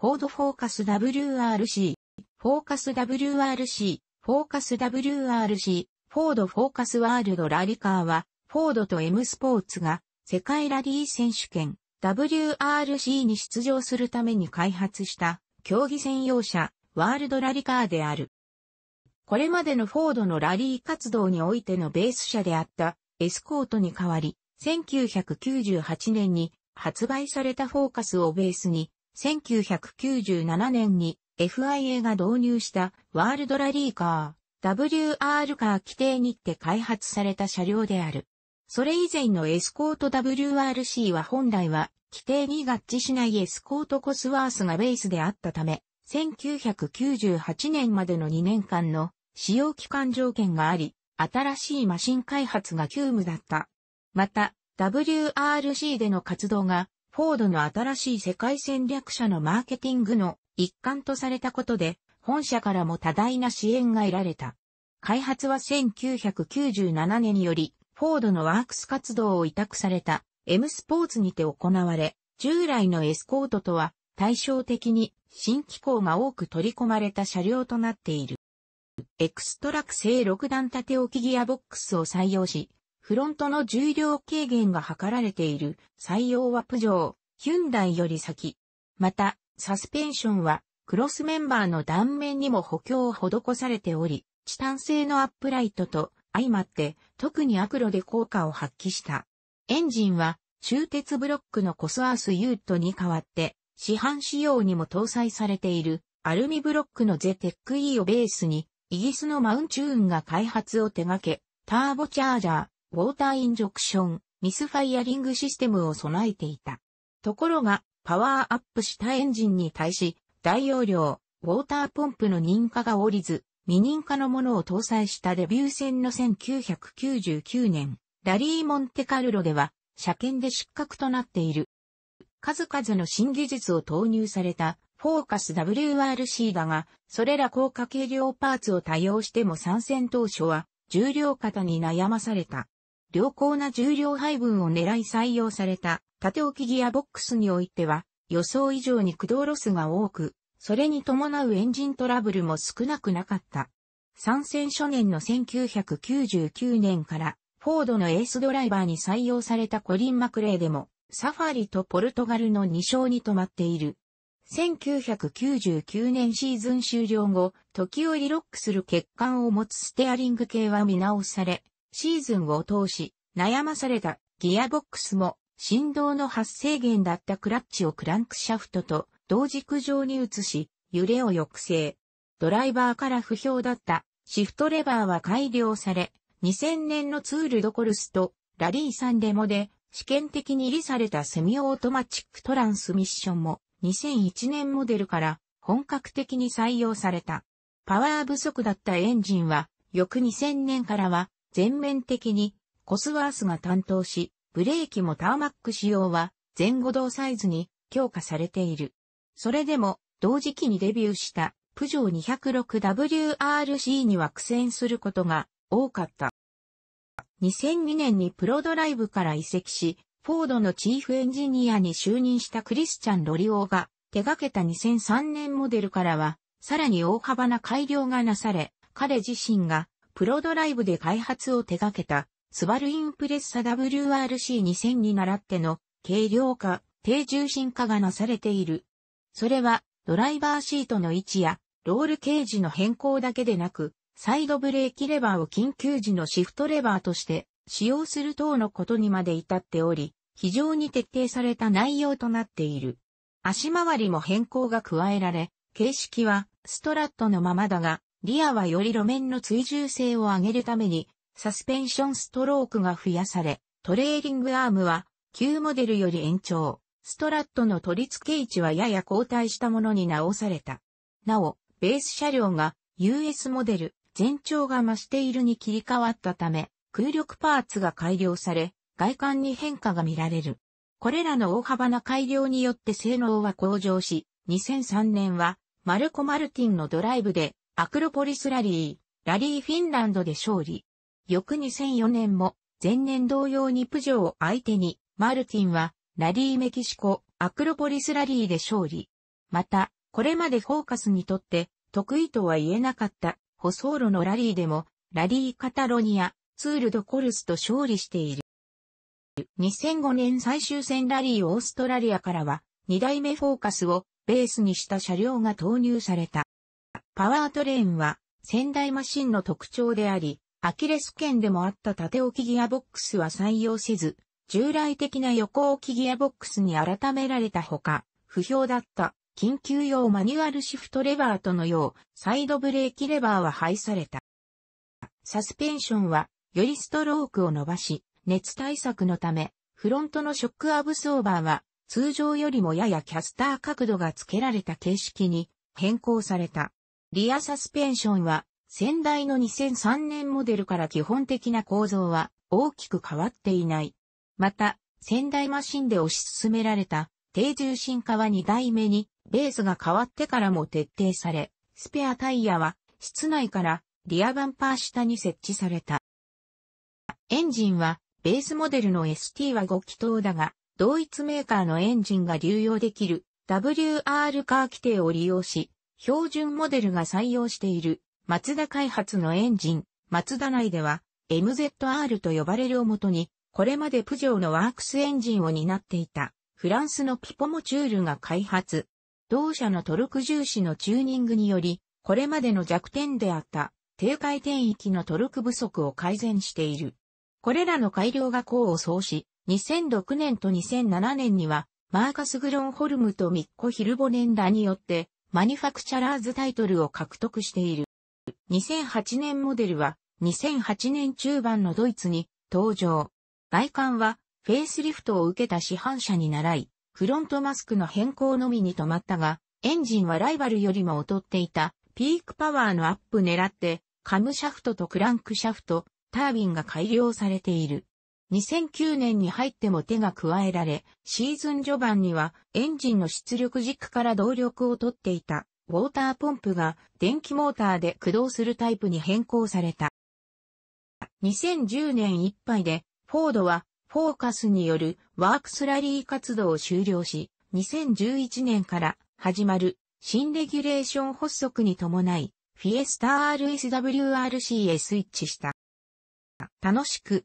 フォードフォーカス WRC、フォーカス WRC、フォーカス WRC、フォードフォーカスワールドラリカーは、フォードと M スポーツが世界ラリー選手権 WRC に出場するために開発した競技専用車ワールドラリカーである。これまでのフォードのラリー活動においてのベース車であったエスコートに代わり、1998年に発売されたフォーカスをベースに1997年に FIA が導入したワールドラリーカー、WR カー規定にて開発された車両である。それ以前のエスコート WRC は本来は規定に合致しないエスコートコスワースがベースであったため、1998年までの2年間の使用期間条件があり、新しいマシン開発が急務だった。また、WRC での活動がフォードの新しい世界戦略者のマーケティングの一環とされたことで、本社からも多大な支援が得られた。開発は1997年により、フォードのワークス活動を委託された M スポーツにて行われ、従来のエスコートとは対照的に新機構が多く取り込まれた車両となっている。エクストラク製6段縦置きギアボックスを採用し、フロントの重量軽減が図られている採用はプジョー、ヒュンダイより先。また、サスペンションはクロスメンバーの断面にも補強を施されており、チタン製のアップライトと相まって特にアクロで効果を発揮した。エンジンは中鉄ブロックのコスアースユートに代わって市販仕様にも搭載されているアルミブロックのゼテック E をベースにイギリスのマウンチューンが開発を手掛け、ターボチャージャー、ウォーターインジョクション、ミスファイアリングシステムを備えていた。ところが、パワーアップしたエンジンに対し、大容量、ウォーターポンプの認可が下りず、未認可のものを搭載したデビュー戦の1999年、ラリー・モンテカルロでは、車検で失格となっている。数々の新技術を投入された、フォーカス WRC だが、それら高架軽量パーツを多用しても参戦当初は、重量型に悩まされた。良好な重量配分を狙い採用された縦置きギアボックスにおいては予想以上に駆動ロスが多く、それに伴うエンジントラブルも少なくなかった。参戦初年の1999年からフォードのエースドライバーに採用されたコリン・マクレーでもサファリとポルトガルの2勝に止まっている。1999年シーズン終了後、時折ロックする欠陥を持つステアリング系は見直され、シーズンを通し、悩まされたギアボックスも振動の発生源だったクラッチをクランクシャフトと同軸上に移し、揺れを抑制。ドライバーから不評だったシフトレバーは改良され、2000年のツールドコルスとラリーさんデモで試験的に利されたセミオートマチックトランスミッションも2001年モデルから本格的に採用された。パワー不足だったエンジンは翌2000年からは全面的にコスワースが担当し、ブレーキもターマック仕様は前後動サイズに強化されている。それでも同時期にデビューしたプジョー 206WRC には苦戦することが多かった。2002年にプロドライブから移籍し、フォードのチーフエンジニアに就任したクリスチャン・ロリオが手掛けた2003年モデルからは、さらに大幅な改良がなされ、彼自身がプロドライブで開発を手掛けた、スバルインプレッサ WRC2000 に習っての軽量化、低重心化がなされている。それは、ドライバーシートの位置や、ロールケージの変更だけでなく、サイドブレーキレバーを緊急時のシフトレバーとして使用する等のことにまで至っており、非常に徹底された内容となっている。足回りも変更が加えられ、形式はストラットのままだが、リアはより路面の追従性を上げるために、サスペンションストロークが増やされ、トレーリングアームは、旧モデルより延長、ストラットの取り付け位置はやや後退したものに直された。なお、ベース車両が US モデル、全長が増しているに切り替わったため、空力パーツが改良され、外観に変化が見られる。これらの大幅な改良によって性能は向上し、2003年は、マルコ・マルティンのドライブで、アクロポリスラリー、ラリーフィンランドで勝利。翌2004年も、前年同様にプジョを相手に、マルティンは、ラリーメキシコ、アクロポリスラリーで勝利。また、これまでフォーカスにとって、得意とは言えなかった、舗装路のラリーでも、ラリーカタロニア、ツールドコルスと勝利している。2005年最終戦ラリーオーストラリアからは、2代目フォーカスをベースにした車両が投入された。パワートレーンは、仙台マシンの特徴であり、アキレス腱でもあった縦置きギアボックスは採用せず、従来的な横置きギアボックスに改められたほか、不評だった緊急用マニュアルシフトレバーとのよう、サイドブレーキレバーは廃された。サスペンションは、よりストロークを伸ばし、熱対策のため、フロントのショックアブソーバーは、通常よりもややキャスター角度が付けられた形式に変更された。リアサスペンションは、先代の2003年モデルから基本的な構造は大きく変わっていない。また、先代マシンで推し進められた低重心化は2代目にベースが変わってからも徹底され、スペアタイヤは室内からリアバンパー下に設置された。エンジンはベースモデルの ST は5気筒だが、同一メーカーのエンジンが流用できる WR カー規定を利用し、標準モデルが採用している、マツダ開発のエンジン、マツダ内では、MZR と呼ばれるをもとに、これまでプジョーのワークスエンジンを担っていた、フランスのピポモチュールが開発。同社のトルク重視のチューニングにより、これまでの弱点であった、低回転域のトルク不足を改善している。これらの改良が功を奏し、2006年と2007年には、マーカス・グロンホルムとミッコ・ヒルボネンらによって、マニファクチャラーズタイトルを獲得している。2008年モデルは2008年中盤のドイツに登場。外観はフェイスリフトを受けた市販車に習い、フロントマスクの変更のみに止まったが、エンジンはライバルよりも劣っていたピークパワーのアップ狙って、カムシャフトとクランクシャフト、タービンが改良されている。2009年に入っても手が加えられ、シーズン序盤にはエンジンの出力軸から動力を取っていたウォーターポンプが電気モーターで駆動するタイプに変更された。2010年いっぱいでフォードはフォーカスによるワークスラリー活動を終了し、2011年から始まる新レギュレーション発足に伴い、フィエスタ RSWRC へスイッチした。楽しく